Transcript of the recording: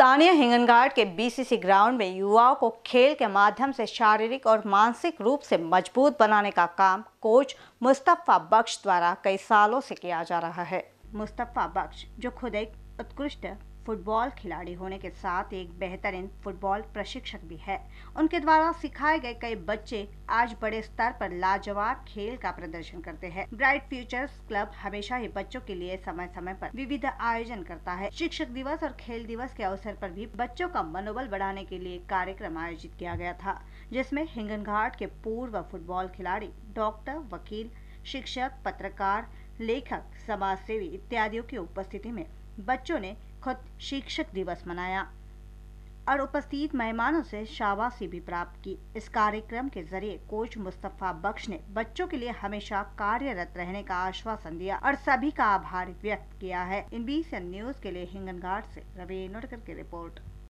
स्थानीय हिंगनघाट के BCC ground में युवाओं को खेल के माध्यम से शारीरिक और मानसिक रूप से मजबूत बनाने का काम कोच मुस्तफ़ा बख्श द्वारा कई सालों से किया जा रहा है मुस्तफ़ा बख्श जो खुद एक उत्कृष्ट फुटबॉल खिलाड़ी होने के साथ एक बेहतरीन फुटबॉल प्रशिक्षक भी है उनके द्वारा सिखाए गए कई बच्चे आज बड़े स्तर पर लाजवाब खेल का प्रदर्शन करते हैं ब्राइट फ्यूचर्स क्लब हमेशा ही बच्चों के लिए समय समय पर विविध आयोजन करता है शिक्षक दिवस और खेल दिवस के अवसर पर भी बच्चों का मनोबल बढ़ाने के लिए कार्यक्रम आयोजित किया गया था जिसमें हिंगन के पूर्व फुटबॉल खिलाड़ी डॉक्टर वकील शिक्षक पत्रकार लेखक समाज सेवी इत्यादियों की उपस्थिति में बच्चों ने खुद शिक्षक दिवस मनाया और उपस्थित मेहमानों से शाबाशी भी प्राप्त की इस कार्यक्रम के जरिए कोच मुस्तफ़ा बख्श ने बच्चों के लिए हमेशा कार्यरत रहने का आश्वासन दिया और सभी का आभार व्यक्त किया है इन बीस न्यूज के लिए हिंगनघाट से रवि नोडकर की रिपोर्ट